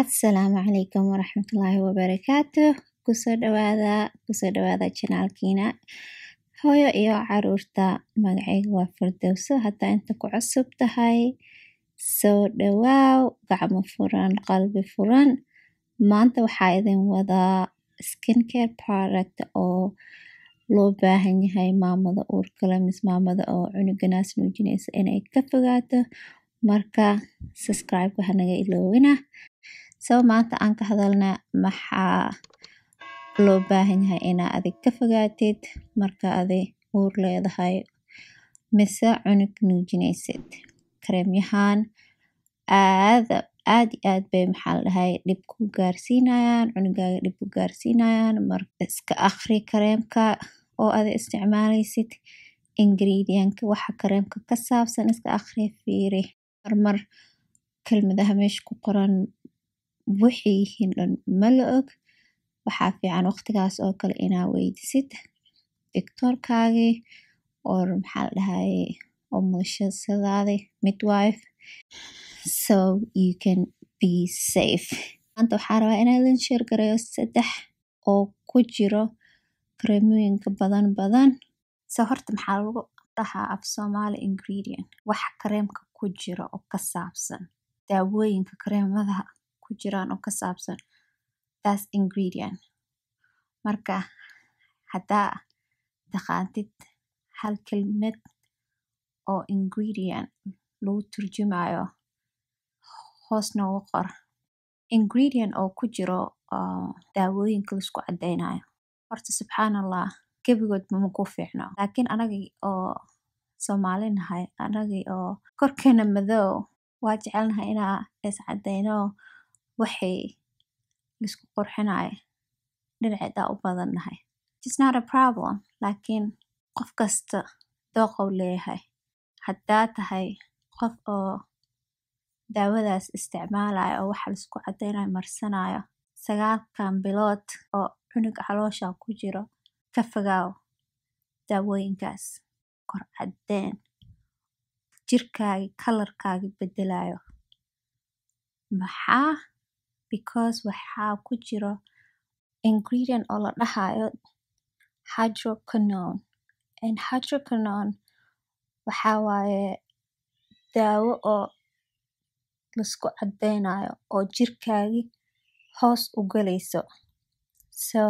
asalaamu calaykum waraxmatullaahi wabarakaatu kusoo dhawaada kusoo dhawaada janaalkiina hooyo iyo caruurta magaceyga waa firdowso hadaa inta ku cusub tahay soo dhawaaw gacmo furan qalbi furan maanta waxaa idin wadaa skincare product oo loo baahan yahay maamada uurkale mis maamada oo cunuganaas nuujinaysa inay ka fogaato marka subscribeka hanaga iloowina sabab maanta aan ka hadalna maxaa loo baahan yahay inaa adig ka fogaatid marka adi uur leedahay mise cunug nuujinaysid kareemyahan aada aada iyo aad bay maxaa la dhahay dhib ku gaarsiinayaan cunugaaga dhib ku gaarsiinayaan mar iska akhri kareemka oo ada isticmaalaysid ingridiyanka waxa kareemka ka saabsan iska akhri fiiri marmar kelmadaha meesha ku qoran waxay yihiin dhan mala og waxaa fiican waqtigaas oo kale inaa weydisid doctoorkaagii or maxaa la dhahaye oo mushasadaadi midwife so you can be safe maanta waxaa rabaa inaa idin sheer gareeyo saddex oo ku jiro kareemooyinka badan badan se horta maxaa lagu dhahaa af soomaali ingredient wax kareemka ku jiro oo ka saabsan daawooyinka kareemadaha ku jiraan oo ka saabsan taas ingredient marka hadaa taqaantid hal kelmad oo ingredient lagu turjumayo hoos noogu qor ingredient oo ku jiro ah, daawooyinka laisku cadeynayo horta subxaanallah gebigoodba makuu fiicno laakiin anagii oo soomaali nahay anagii oo korkeena madoow waa jecelnahay inaa is cadeyno waxay isku qorxinay dhinaceeda u badannahay laakiin qof kasta dooqou leeyahay haddaa tahay qof oo daawadaas isticmaalayo oo waxa laisku caddaynay marsanayo sagaalkan bilood oo cunug caloosha ku jiro ka fogaaw daawooyinkaas kor caddeen jirkaagii kalarkaagii bedelayo maxaa because waxaa ku jiro ingredient oo la dhahayo hydroquinone and hydroquinone waxaa waaye daawo oo lasku cadeynayo oo jirkaagi hoos u galayso so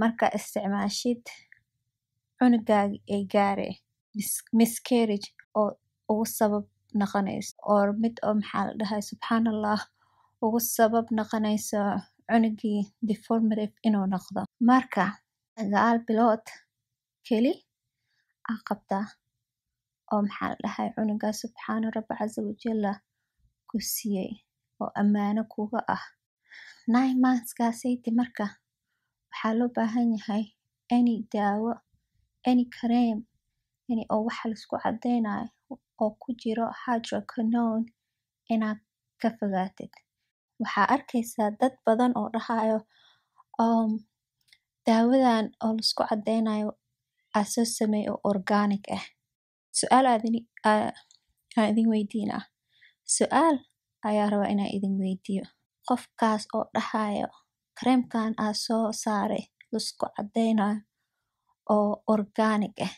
marka isticmaashid cunugaaga ay gaare miscarriage oo ugu sabab noqonayso or mid oo maxaa la dhahay subxaan allah ugu sabab noqonayso cunugii deformative inuu noqdo marka sagaal bilood keli aa ah qabtaa oo maxaa la dhahay cunugaa subxaana rabbi caza wajala ku siiyey oo ammaano kuga ah nine monthskaasaydi marka waxaa loo baahan yahay any daawo any kareem any oo waxa laisku cadeynayo oo ku jiro hydroconoon inaad ka fogaatid Waxaa arkaysaa dad badan oo dhahayo um, oo daawadan oo laisku cadeynayo aa soo sameeye oo organic ah. su-aal Su'aal aan idin weydiin ah. Su'aal ayaa rabaa inaan idin weydiiyo Qofkaas oo dhahayo kareemkan aa soo saaray lisku cadeynayo oo organic ah.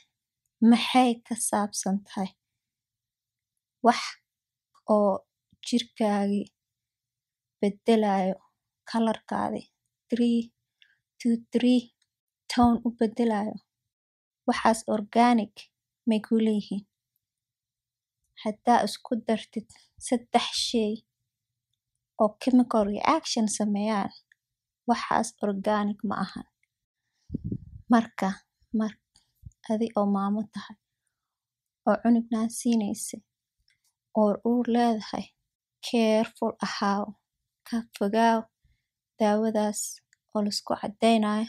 Maxay ka saabsan tahay? Wax oo jirkaagii bedelayo kalarkaadi u ubadalayo waxaas organic may kuleyihin isku dartid sadex shey oo chemical reaction sameeyaan waxaas organic ma ahan marka mar adi oo maamo tahay oo cunug naan sineyse oo uur leedahay careful ahaaw ka fogaaw daawadaas oo laisku caddeynayo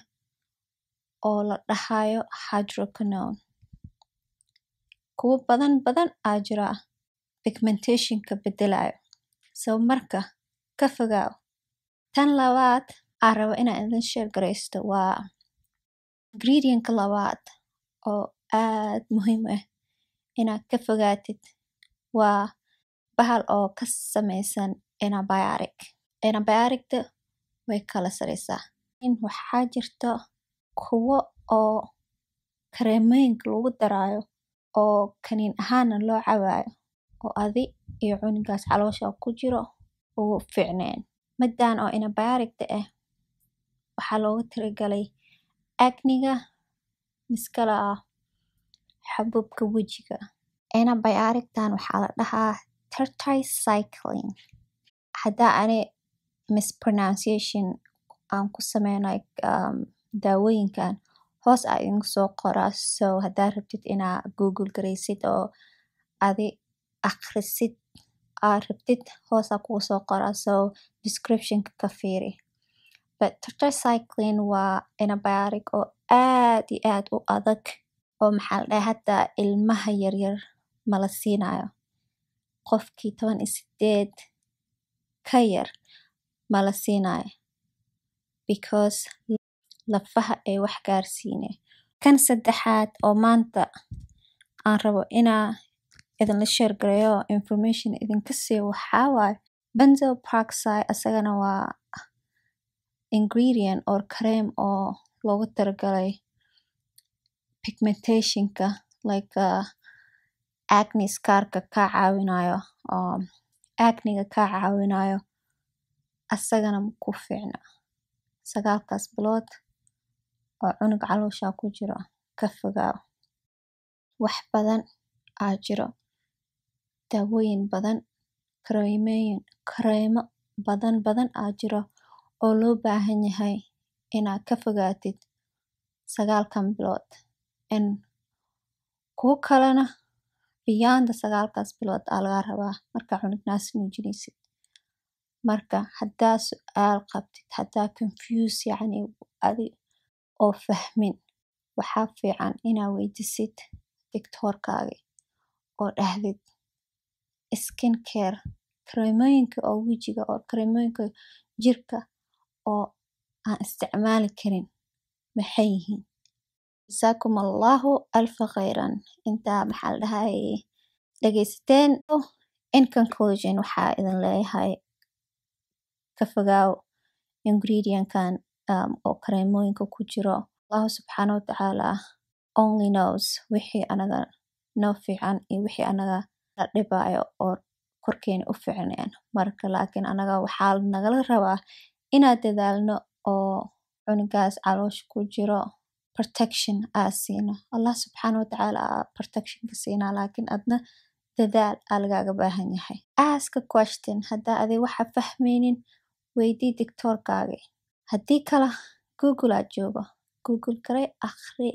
oo la dhahayo hydroquinone. Kuwo badan badan aa jira pigmentationka bedelayo. So marka ka fogaaw. Tan labaad aa rabo inaan idin sheer gareysto waa ingridiyanka labaad oo aad muhiim ah inaad ka fogaatid waa bahal oo ka sameysan anabiotic antibiotic way kala sareysaa. Waxaa jirta kuwo oo kareemooyinka lagu daraayo oo kaniin ahaana loo cabaayo oo adi iyo cunugaas caloosha ku jiro ugu fiicneen. Midaan oo antibiotic ah waxaa loogu talagalay acne-ga miskala ah xabubka wejiga. inabayarigtan waxaa la dhahaa tetracycline. Hadaa ani mispronunciation aan ku sameynayo um, daawooyinkan hoos aa idin soo qoraa so hadaa rabtid inaa google garaysid oo adi aqrisid aa rabtid hoosaa kugu soo qoraa so descriptionka ka fiiri but tertercyclin waa enabiotic oo aad i aad u adag oo maxaa dhahay haddaa ilmaha yaryar mala siinayo qofkii toban iyo sideed ka yar ma la siinayo because lafaha ay wax gaarsiineen kan saddexaad oo maanta aan rabo inaa idinla sheergareeyo oo information idinka siiyo waxaa waayo benzel parkside isagana waa ingredient or kareem oo loogu talagalay pigmentationka like uh, acne scarka kaa caawinayo um, acniga kaa caawinayo asagana ku fiicna. Sagaalkaas bilood oo cunug caloosha ku jiro ka fogaa. Wax badan aa jiro. Daawooyin badan, kareemooyin, kareemo badan badan aa jiro oo loo baahan yahay inaad ka fogaatid sagaalkan bilood. In kuwa kalena beyond sagaalkaas bilood aa lagaa rabaa markaa cunug naas nuujineysid marka hadaa su-aal qabtid hadaa confuse yacni adi oo fahmin waxaa fiican inaa weydiisid doctoorkaaga oo dhahdid skin care kareemooyinka oo wejiga oo kareemooyinka jirka oo aan isticmaali karin maxay yihiin jasaakum allahu alfa khayran intaa maxaa la dhahaye dhegeysateen in conclusion waxaa idin leeyahay ka fogaaw ingredientkan um, oo kareemooyinka ku jiro allahu subxaana watacaala only knows wixii anaga noo fiican iyo wixii anaga la dhibaayo oo korkeena u fiicneen marka laakiin anaga waxaa nagala rabaa inaad dadaalno oo cunugaas caloosha ku jiro protectin aa siino allah subxaana watacaala aa protectionka siinaa laakiin adna dadaal aa lagaaga baahan yahay aska question haddaa aday waxa fahmaynin Weydii digtoorkaaga haddii kale Google aad joogo, Google kale akhri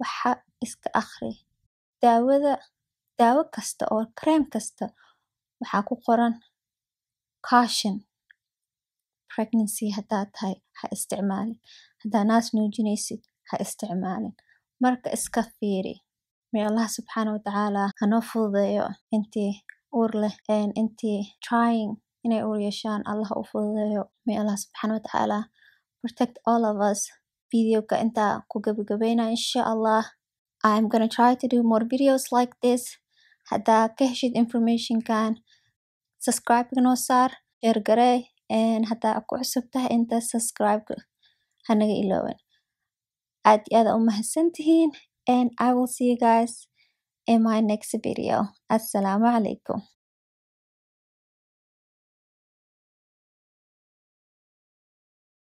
waxa iska akhri. Daawada, daawo kasta oo kareem kasta waxaa ku qoran caution pregnancy hadaa tahay ha isticmaalin. haddaa naas nuujinaysid ha isticmaalin. Marka iska fiiri. May Allah subxaana wa ta'ala hanoo fududeeyo intii uur leh, intii trying inay uur yeeshaan allaha u fududeeyo may allah subxaana watacaala protect all of us videoka intaa ku gabagabeyna insha allah i gonna try to do more videos like this haddaa ka heshid informationkan subscribeka noo saar sheergaree haddaa ku cusub tahay inta subscribeka hanaga ilooban aad iyo aada u mahadsantihiin and i will see you guys in my next video assalaamu calaykum